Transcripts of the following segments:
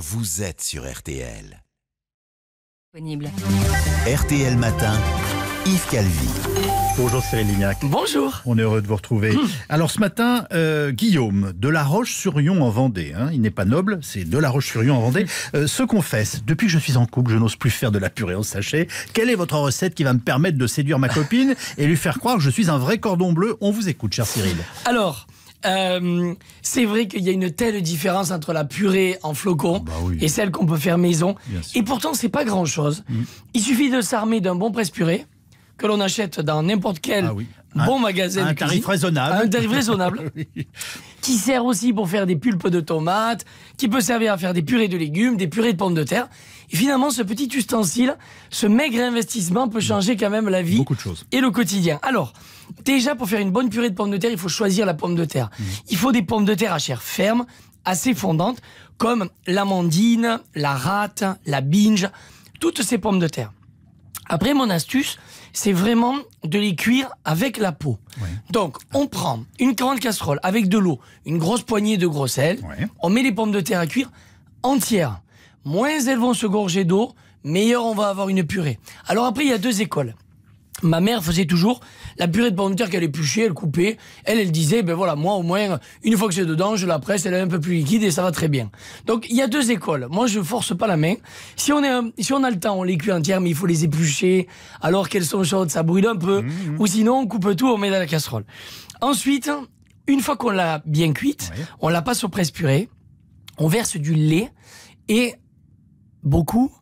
vous êtes sur RTL. RTL Matin, Yves Calvi. Bonjour Cyril Lignac. Bonjour. On est heureux de vous retrouver. Alors ce matin, euh, Guillaume, de La Roche-sur-Yon en Vendée, hein, il n'est pas noble, c'est de La Roche-sur-Yon en Vendée, euh, se confesse. Depuis que je suis en couple, je n'ose plus faire de la purée en sachet. Quelle est votre recette qui va me permettre de séduire ma copine et lui faire croire que je suis un vrai cordon bleu On vous écoute, cher Cyril. Alors, euh, c'est vrai qu'il y a une telle différence entre la purée en flocons bah et celle qu'on peut faire maison. Et pourtant, c'est pas grand-chose. Mm. Il suffit de s'armer d'un bon presse-purée que l'on achète dans n'importe quel ah bon magasin. Un tarif raisonnable. Un tarif raisonnable. qui sert aussi pour faire des pulpes de tomates, qui peut servir à faire des purées de légumes, des purées de pommes de terre. Et finalement, ce petit ustensile, ce maigre investissement peut changer quand même la vie et le quotidien. Alors, déjà, pour faire une bonne purée de pommes de terre, il faut choisir la pomme de terre. Mmh. Il faut des pommes de terre à chair ferme, assez fondantes, comme l'amandine, la rate, la binge, toutes ces pommes de terre. Après, mon astuce, c'est vraiment de les cuire avec la peau. Donc, on prend une grande casserole avec de l'eau, une grosse poignée de gros sel, on met les pommes de terre à cuire entières. Moins elles vont se gorger d'eau, meilleur on va avoir une purée. Alors après, il y a deux écoles. Ma mère faisait toujours la purée de pommes de terre qu'elle épluchait, elle coupait. Elle, elle disait, ben voilà, moi au moins, une fois que c'est dedans, je la presse, elle est un peu plus liquide et ça va très bien. Donc il y a deux écoles. Moi, je force pas la main. Si on, est, si on a le temps, on les cuit entières, mais il faut les éplucher alors qu'elles sont chaudes, ça brûle un peu. Mmh, mmh. Ou sinon, on coupe tout, on met dans la casserole. Ensuite, une fois qu'on l'a bien cuite, on la passe au presse-purée, on verse du lait et beaucoup,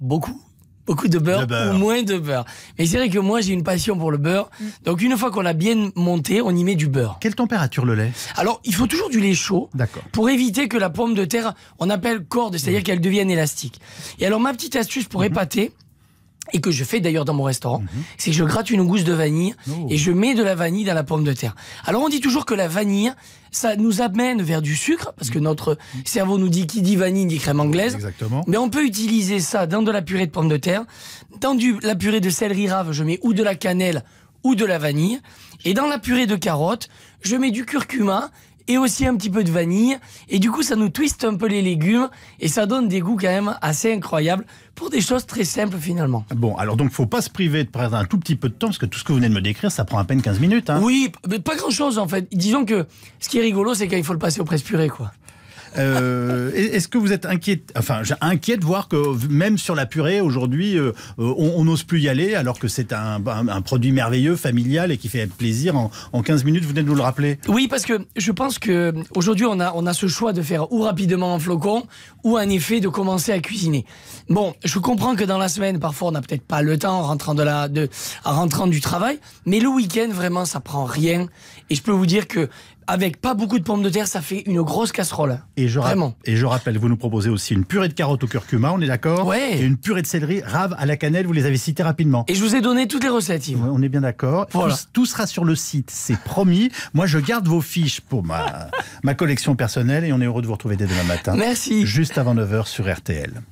beaucoup beaucoup de beurre, ou moins de beurre. Mais c'est vrai que moi j'ai une passion pour le beurre. Mm. Donc une fois qu'on a bien monté, on y met du beurre. Quelle température le lait Alors il faut toujours du lait chaud pour éviter que la pomme de terre, on appelle corde, c'est-à-dire qu'elle devienne élastique. Et alors ma petite astuce pour mm-hmm. épater, et que je fais d'ailleurs dans mon restaurant, mhm. c'est que je gratte une gousse de vanille oh. et je mets de la vanille dans la pomme de terre. Alors on dit toujours que la vanille, ça nous amène vers du sucre, parce que mhm. notre cerveau nous dit qui dit vanille dit crème anglaise. Mais on peut utiliser ça dans de la purée de pomme de terre, dans du, la purée de céleri rave, je mets ou de la cannelle ou de la vanille, et dans la purée de carottes, je mets du curcuma et aussi un petit peu de vanille. Et du coup, ça nous twiste un peu les légumes et ça donne des goûts quand même assez incroyables pour des choses très simples finalement. Bon, alors donc faut pas se priver de prendre un tout petit peu de temps parce que tout ce que vous venez de me décrire, ça prend à peine 15 minutes. Hein. Oui, mais pas grand-chose en fait. Disons que ce qui est rigolo, c'est quand il faut le passer au presse purée quoi. Euh, est-ce que vous êtes inquiète Enfin, inquiète de voir que même sur la purée, aujourd'hui, euh, euh, on n'ose plus y aller, alors que c'est un, produit merveilleux, familial et qui fait plaisir en, 15 minutes. Vous venez de nous le rappeler. Oui, parce que je pense que aujourd'hui, on a, on a ce choix de faire ou rapidement en flocon, ou en effet de commencer à cuisiner. Bon, je comprends que dans la semaine, parfois, on n'a peut-être pas le temps en rentrant, de la, de, rentrant du travail, mais le week-end, vraiment, ça prend rien. Et je peux vous dire que avec pas beaucoup de pommes de terre, ça fait une grosse casserole. Et je, rappelle, vous nous proposez aussi une purée de carottes au curcuma, on est d'accord ouais. Et une purée de céleri rave à la cannelle, vous les avez cités rapidement. Et je vous ai donné toutes les recettes. on est bien d'accord. Tout, sera sur le site, c'est promis. Moi, je garde vos fiches pour ma, ma collection personnelle et on est heureux de vous retrouver dès demain matin. Merci. Juste avant 9h sur RTL.